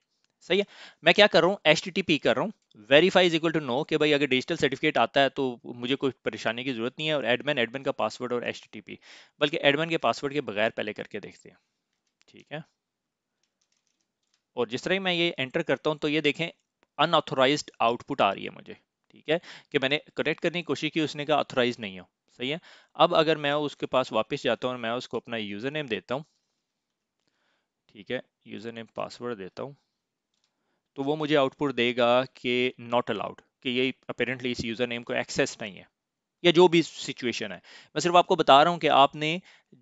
सही है मैं क्या कर रहा हूँ एच कर रहा हूँ verify is equal to no कि भाई अगर डिजिटल सर्टिफिकेट आता है तो मुझे कोई परेशानी की जरूरत नहीं है और एडमिन एडमिन का पासवर्ड और एच बल्कि एडमिन के पासवर्ड के बगैर पहले करके देखते हैं ठीक है और जिस तरह ही मैं ये एंटर करता हूँ तो ये देखें अनऑथोराइज आउटपुट आ रही है मुझे ठीक है कि मैंने कनेक्ट करने की कोशिश की उसने कहा ऑथोराइज नहीं हो सही है अब अगर मैं उसके पास वापस जाता हूँ और मैं उसको अपना यूज़र नेम देता हूँ ठीक है यूज़र नेम पासवर्ड देता हूँ तो वो मुझे आउटपुट देगा कि नॉट अलाउड कि ये अपेरेंटली इस यूज़र नेम को एक्सेस नहीं है या जो भी सिचुएशन है मैं सिर्फ आपको बता रहा हूँ कि आपने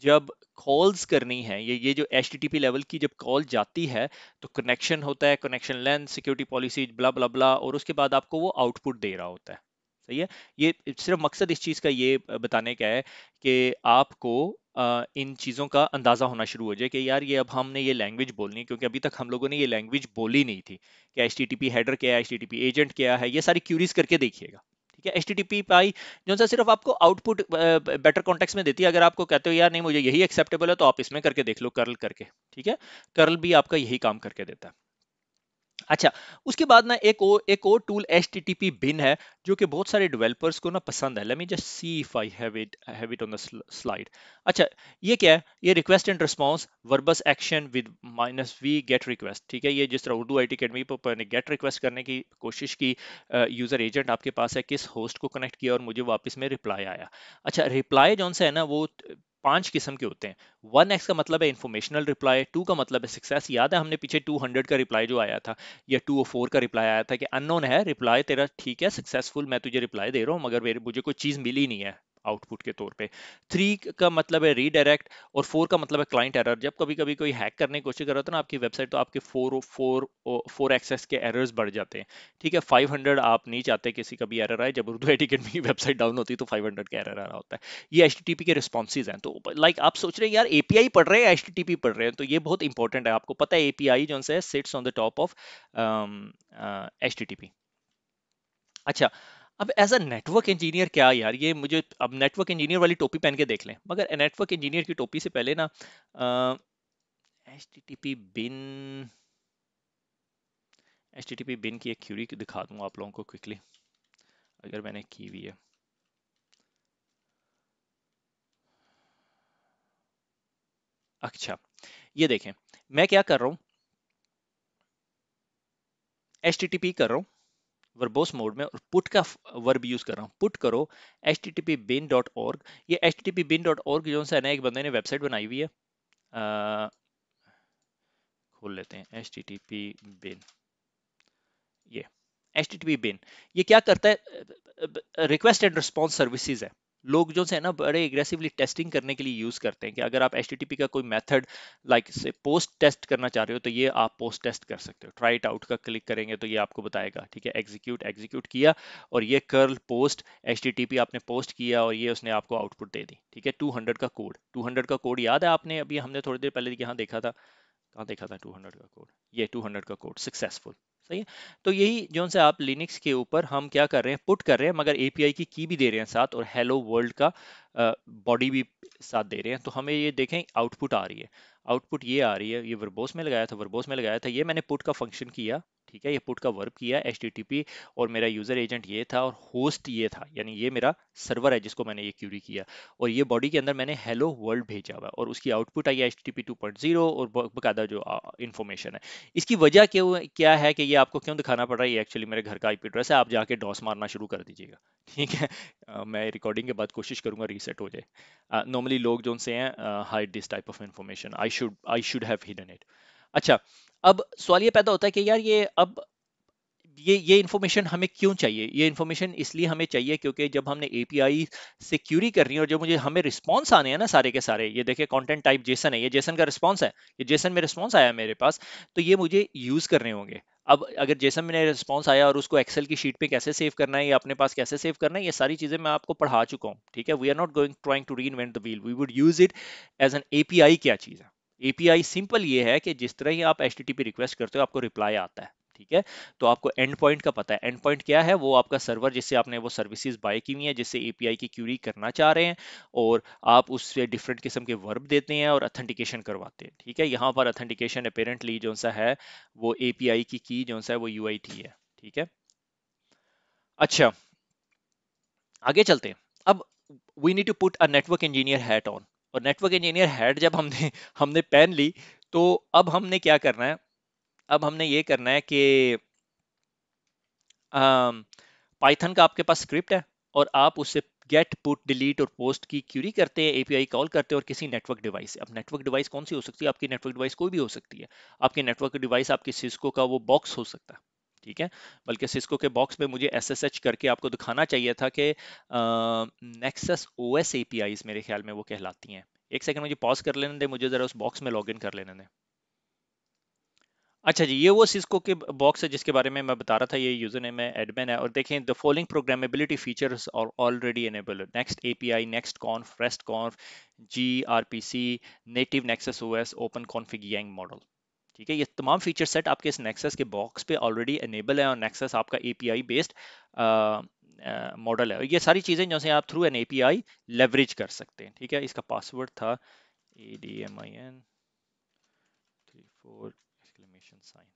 जब कॉल्स करनी है ये ये जो एच लेवल की जब कॉल जाती है तो कनेक्शन होता है connection length security policy blah blah blah और उसके बाद आपको वो आउटपुट दे रहा होता है सही है ये सिर्फ मकसद इस चीज़ का ये बताने का है कि आपको इन चीज़ों का अंदाज़ा होना शुरू हो जाए कि यार ये अब हमने ये लैंग्वेज बोलनी है क्योंकि अभी तक हम लोगों ने ये लैंग्वेज बोली नहीं थी कि एच हेडर क्या है एच एजेंट क्या है ये सारी क्यूरीज करके देखिएगा ठीक है एच टी टी पाई जो सा सिर्फ आपको आउटपुट बेटर कॉन्टेक्स में देती है अगर आपको कहते हो यार नहीं मुझे यही एक्सेप्टेबल है तो आप इसमें करके देख लो कर्ल करके ठीक है कर्ल भी आपका यही काम करके देता है अच्छा उसके बाद ना एक और एक और tool H T T P bin है जो कि बहुत सारे डेवलपर्स को ना पसंद है let me just see if I have it have it on the slide अच्छा ये क्या है ये request and response verbose action with minus V get request ठीक है ये जिस तरह उर्दू आई टी अकेडमी पर गेट रिक्वेस्ट करने की कोशिश की यूज़र एजेंट आपके पास है किस होस्ट को कनेक्ट किया और मुझे वापस में रिप्लाई आया अच्छा रिप्लाई जो है ना वो पांच किस्म के होते हैं वन एक्स का मतलब है इन्फॉर्मेशनल रिप्लाई टू का मतलब है सक्सेस याद है हमने पीछे टू हंड्रेड का रिप्लाई जो आया था या टू फोर oh का रिप्लाई आया था कि अननोन है रिप्लाई तेरा ठीक है सक्सेसफुल मैं तुझे रिप्लाई दे रहा हूँ मगर मेरे मुझे कोई चीज़ मिली नहीं है आउटपुट के तौर पे थ्री का मतलब है रीडायरेक्ट और फोर का मतलब है क्लाइंट एरर जब कभी कभी कोई हैक करने की कोशिश कर रहा था ना आपकी वेबसाइट तो आपके फोर फोर फोर एक्सेस के एरर्स बढ़ जाते हैं ठीक है फाइव हंड्रेड आप नहीं चाहते किसी का भी एरर आए जब उर्दू एटिकेट में वेबसाइट डाउन होती है तो फाइव हंड्रेड का एरर आ रहा होता है ये एच के रिस्पॉन्सिज हैं तो लाइक आप सोच रहे हैं यार एपीआई पढ़ रहे हैं एच पढ़ रहे हैं तो ये बहुत इंपॉर्टेंट है आपको पता है एपीआई जो sits on the top of H अच्छा अब एज अ नेटवर्क इंजीनियर क्या यार ये मुझे अब नेटवर्क इंजीनियर वाली टोपी पहन के देख लें मगर नेटवर्क इंजीनियर की टोपी से पहले ना H T T P bin H T T P bin की एक क्यूरी दिखा दूँ आप लोगों को क्विकली अगर मैंने की हुई है अच्छा ये देखें मैं क्या कर रहा हूँ एच टी टी पी कर रहा हूँ वर्बोस मोड में और पुट का वर्ब यूज कर रहा हूँ पुट करो H T T P bin dot org ये H T T P bin dot org जो है ना एक बंदे ने वेबसाइट बनाई हुई है खोल लेते हैं H T T P bin ये H T T P bin ये क्या करता है रिक्वेस्ट एंड रिस्पॉन्स सर्विसेज है लोग जो है ना बड़े एग्रेसिवली टेस्टिंग करने के लिए यूज़ करते हैं कि अगर आप एच का कोई मेथड लाइक से पोस्ट टेस्ट करना चाह रहे हो तो ये आप पोस्ट टेस्ट कर सकते हो ट्राइट आउट का क्लिक करेंगे तो ये आपको बताएगा ठीक है एग्जीक्यूट एग्जीक्यूट किया और ये कर्ल पोस्ट एच आपने पोस्ट किया और ये उसने आपको आउटपुट दे दी ठीक है टू का कोड टू का कोड याद है आपने अभी हमने थोड़ी देर पहले यहाँ देखा था कहाँ देखा था 200 का कोड ये 200 का कोड सक्सेसफुल सही है तो यही जो से आप लिनिक्स के ऊपर हम क्या कर रहे हैं पुट कर रहे हैं मगर एपीआई की की भी दे रहे हैं साथ और हेलो वर्ल्ड का बॉडी भी साथ दे रहे हैं तो हमें ये देखें आउटपुट आ रही है आउटपुट ये आ रही है ये वर्बोस में लगाया था वर्बोस में लगाया था ये मैंने पुट का फंक्शन किया ठीक है ये पुट का वर्ब किया एच और मेरा यूजर एजेंट ये था और होस्ट ये था यानी ये मेरा सर्वर है जिसको मैंने ये क्यूरी किया और ये बॉडी के अंदर मैंने हेलो वर्ल्ड भेजा हुआ और उसकी आउटपुट आई एच टी और बकायदा जो इन्फॉर्मेशन है इसकी वजह क्यों क्या है कि ये आपको क्यों दिखाना पड़ रहा है ये एक्चुअली मेरे घर का आई एड्रेस है आप जाके डॉस मारना शुरू कर दीजिएगा ठीक है मैं रिकॉर्डिंग के बाद कोशिश करूंगा रीसेट हो जाए नॉर्मली लोग जो उनसे हैं hide this type of information I should I should have hidden it अच्छा अब सवाल ये पैदा होता है कि यार ये अब ये ये इन्फॉर्मेशन हमें क्यों चाहिए ये इन्फॉर्मेशन इसलिए हमें चाहिए क्योंकि जब हमने आई से क्यूरी करनी है और जब मुझे हमें रिस्पॉन्स आने हैं ना सारे के सारे ये देखिए कॉन्टेंट टाइप जेसन है ये जेसन का रिस्पॉन्स है ये जेसन में रिस्पॉन्स आया मेरे पास तो ये मुझे यूज़ करने होंगे अब अगर जैसा मैंने रिस्पॉन्स आया और उसको एक्सेल की शीट पे कैसे सेव करना है या अपने पास कैसे सेव करना है ये सारी चीज़ें मैं आपको पढ़ा चुका हूँ ठीक है we are not going trying to reinvent the wheel we would use it as an API क्या चीज़ है एपीआई सिंपल ये है कि जिस तरह ही आप एच रिक्वेस्ट करते हो आपको रिप्लाई आता है ठीक है तो आपको एंड पॉइंट का पता है एंड पॉइंट क्या है वो आपका सर्वर जिससे आपने वो सर्विसेज बाय की हुई है जिससे एपीआई की क्यूरी करना चाह रहे हैं और आप उससे डिफरेंट किस्म के वर्ब देते हैं और अथेंटिकेशन करवाते हैं ठीक है यहाँ पर अथेंटिकेशन अपेरेंटली जो सा है वो एपीआई की की जो सा है वो यू है ठीक है अच्छा आगे चलते हैं अब we need to put a network engineer hat on और नेटवर्क इंजीनियर हेड जब हमने हमने पेन ली तो अब हमने क्या करना है अब हमने ये करना है कि पाइथन का आपके पास स्क्रिप्ट है और आप उससे गेट पुट डिलीट और पोस्ट की क्यूरी करते हैं एपीआई कॉल करते हैं और किसी नेटवर्क डिवाइस से अब नेटवर्क डिवाइस कौन सी हो सकती है आपकी नेटवर्क डिवाइस कोई भी हो सकती है आपके नेटवर्क डिवाइस आपके सिस्को का वो बॉक्स हो सकता है ठीक है बल्कि सिस्को के बॉक्स में मुझे एसएसएच करके आपको दिखाना चाहिए था कि नेक्सस ओएस एपीआईस मेरे ख्याल में वो कहलाती हैं एक सेकंड मुझे पॉज कर लेने दें मुझे ज़रा उस बॉक्स में लॉगिन कर लेने दें अच्छा जी ये वो सिस्को के बॉक्स है जिसके बारे में मैं बता रहा था ये यूजर नेम है एडमिन है और देखें द फॉलोइंग प्रोग्रामेबिलिटी फीचर्स और already enable next API next conf rest conf G native Nexus OS open config YANG model ठीक है ये तमाम फीचर सेट आपके इस नेक्सस के बॉक्स पे ऑलरेडी एनेबल है और नेक्सस आपका एपीआई बेस्ड मॉडल है और ये सारी चीज़ें जैसे आप थ्रू एन एपीआई लेवरेज कर सकते हैं ठीक है इसका पासवर्ड था A D M I N three four exclamation sign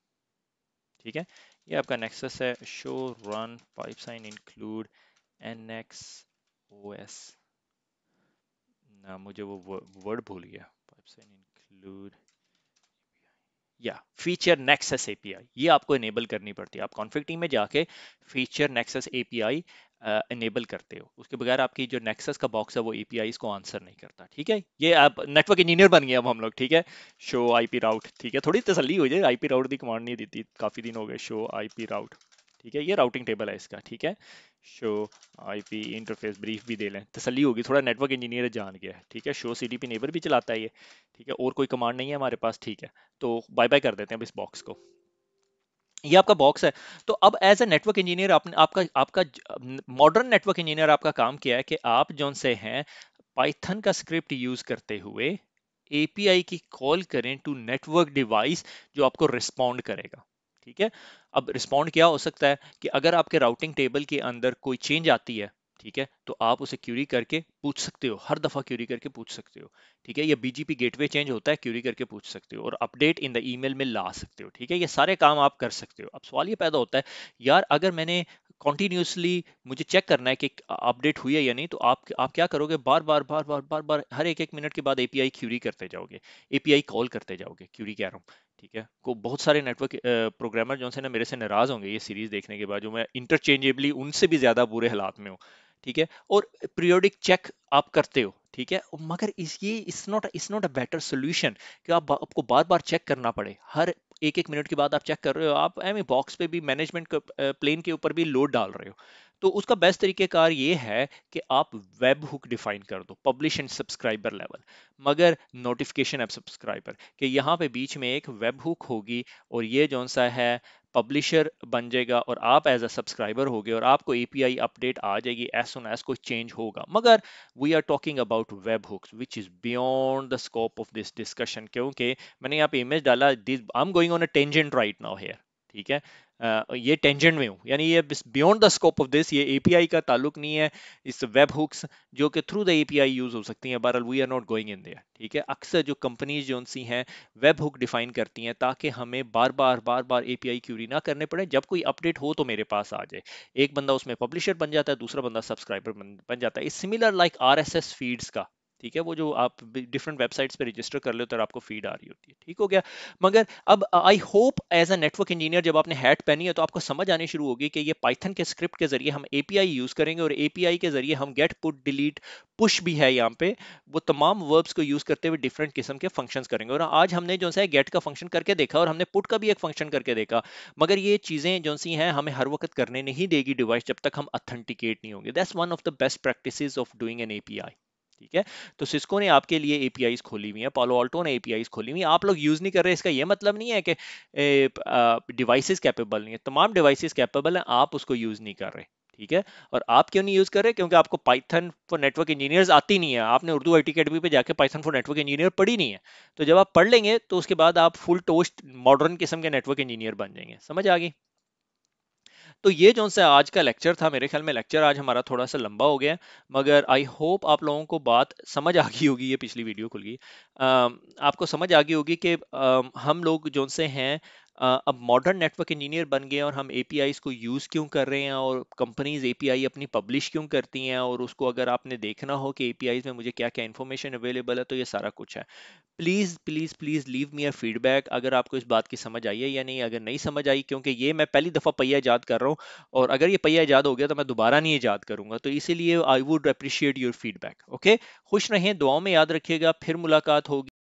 ठीक है ये आपका नेक्सस है show run pipe sign include N X O S ना मुझे वो वर्ड भूल गया पाइप साइन इंक्लूड या फीचर नेक्सेस एपीआई ये आपको इनेबल करनी पड़ती है आप कॉन्फ्लिक्टिंग में जाके फीचर नेक्सेस एपीआई इनेबल करते हो उसके बगैर आपकी जो नेक्सस का बॉक्स है वो एपीआई को आंसर नहीं करता ठीक है ये आप नेटवर्क इंजीनियर बन गए अब हम लोग ठीक है शो आईपी राउट ठीक है थोड़ी तसली हो जाए आईपी राउट की कमांड नहीं देती काफी दिन हो गए शो आईपी राउट ठीक है ये राउटिंग टेबल है इसका ठीक है शो आईपी इंटरफेस ब्रीफ भी दे लें तसली होगी थोड़ा नेटवर्क इंजीनियर जान गया है ठीक है शो सीडीपी नेबर भी चलाता है ये ठीक है और कोई कमांड नहीं है हमारे पास ठीक है तो बाय बाय कर देते हैं अब इस बॉक्स को ये आपका बॉक्स है तो अब एज ए नेटवर्क इंजीनियर आपने आपका आपका मॉडर्न नेटवर्क इंजीनियर आपका काम किया है कि आप जौन से हैं पाइथन का स्क्रिप्ट यूज करते हुए एपीआई की कॉल करें टू नेटवर्क डिवाइस जो आपको रिस्पॉन्ड करेगा ठीक है अब रिस्पॉन्ड क्या हो सकता है कि अगर आपके राउटिंग टेबल के अंदर कोई चेंज आती है ठीक है तो आप उसे क्यूरी करके पूछ सकते हो हर दफ़ा क्यूरी करके पूछ सकते हो ठीक है या बीजीपी गेटवे चेंज होता है क्यूरी करके पूछ सकते हो और अपडेट इन द ईमेल में ला सकते हो ठीक है ये सारे काम आप कर सकते हो अब सवाल ये पैदा होता है यार अगर मैंने कॉन्टीन्यूसली मुझे चेक करना है कि अपडेट हुई है या नहीं तो आप आप क्या करोगे बार बार बार बार बार बार हर एक एक मिनट के बाद एपीआई क्यूरी करते जाओगे एपीआई कॉल करते जाओगे क्यूरी कह रहा हूँ ठीक है को बहुत सारे नेटवर्क प्रोग्रामर जो ना मेरे से नाराज़ होंगे ये सीरीज़ देखने के बाद जो मैं इंटरचेंजेबली उनसे भी ज़्यादा बुरे हालात में हूँ ठीक है और पीरियोडिक चेक आप करते हो ठीक है मगर इस ये it's not it's not a better solution कि आप आपको बार बार चेक करना पड़े हर एक एक मिनट के बाद आप चेक कर रहे हो आप एम बॉक्स पे भी मैनेजमेंट प्लेन के ऊपर भी लोड डाल रहे हो तो उसका बेस्ट तरीकेकार ये है कि आप वेब हुक डिफाइन कर दो पब्लिश एंड सब्सक्राइबर लेवल मगर नोटिफिकेशन एप सब्सक्राइबर कि यहाँ पे बीच में एक वेब हुक होगी और ये जौन सा है पब्लिशर बन जाएगा और आप एज अ सब्सक्राइबर हो गए और आपको एपीआई अपडेट आ जाएगी एज सुन एज कोई चेंज होगा मगर we are talking about web hooks which is beyond the scope of this discussion क्योंकि मैंने यहाँ पे इमेज डाला this I am going on a tangent right now here ठीक है ये टेंजेंट में हूँ यानी ये beyond the scope of this ये एपीआई का ताल्लुक नहीं है इस वेब हुक्स जो कि थ्रू द एपीआई यूज हो सकती हैं बहरअल we are not going in there ठीक है अक्सर जो कंपनीज जो सी हैं वेब हुक डिफाइन करती हैं ताकि हमें बार बार बार बार एपीआई क्यूरी ना करने पड़े जब कोई अपडेट हो तो मेरे पास आ जाए एक बंदा उसमें पब्लिशर बन जाता है दूसरा बंदा सब्सक्राइबर बन जाता है सिमिलर लाइक आर फीड्स का ठीक है वो जो आप डिफरेंट वेबसाइट्स पे रजिस्टर कर लेते हो आपको फीड आ रही होती है ठीक हो गया मगर अब I hope as a network engineer जब आपने हैट पहनी है तो आपको समझ आनी शुरू होगी कि ये पाइथन के स्क्रिप्ट के जरिए हम एपीआई यूज करेंगे और एपीआई के जरिए हम गेट पुट डिलीट पुश भी है यहाँ पे वो तमाम वर्ब्स को यूज करते हुए डिफरेंट किस्म के फंक्शन करेंगे और आज हमने जो है गेट का फंक्शन करके देखा और हमने पुट का भी एक फंक्शन करके देखा मगर ये चीजें जो सी हैं हमें हर वक्त करने नहीं देगी डिवाइस जब तक हम अथेंटिकेट नहीं होंगे that's one of the best practice of doing an API ठीक है तो सिस्को ने आपके लिए एपीआई खोली हुई है पालो ऑल्टो ने एपीआई खोली हुई है आप लोग यूज नहीं कर रहे इसका यह मतलब नहीं है कि डिवाइसेस कैपेबल नहीं है तमाम डिवाइसेस कैपेबल है आप उसको यूज नहीं कर रहे ठीक है और आप क्यों नहीं यूज कर रहे क्योंकि आपको पाइथन फॉर नेटवर्क इंजीनियर्स आती नहीं है आपने उर्दू आई अकेडमी पे जाके पाइथन फॉर नेटवर्क इंजीनियर पढ़ी नहीं है तो जब आप पढ़ लेंगे तो उसके बाद आप फुल टोस्ट मॉडर्न किस्म के नेटवर्क इंजीनियर बन जाएंगे समझ आ गई तो ये जो सा आज का लेक्चर था मेरे ख्याल में लेक्चर आज हमारा थोड़ा सा लंबा हो गया मगर आई होप आप लोगों को बात समझ आ गई होगी ये पिछली वीडियो खुल गई आपको समझ आ गई होगी कि हम लोग जो से हैं अब मॉडर्न नेटवर्क इंजीनियर बन गए और हम ए को यूज़ क्यों कर रहे हैं और कंपनीज ए अपनी पब्लिश क्यों करती हैं और उसको अगर आपने देखना हो कि ए में मुझे क्या क्या इन्फॉर्मेशन अवेलेबल है तो ये सारा कुछ है please please please leave me a feedback अगर आपको इस बात की समझ आई है या नहीं अगर नहीं समझ आई क्योंकि ये मैं पहली दफ़ा पहिया याद कर रहा हूँ और अगर ये पहिया याद हो गया तो मैं दोबारा नहीं याद करूँगा तो इसीलिए I would appreciate your feedback okay खुश रहें दुआओं में याद रखिएगा फिर मुलाकात होगी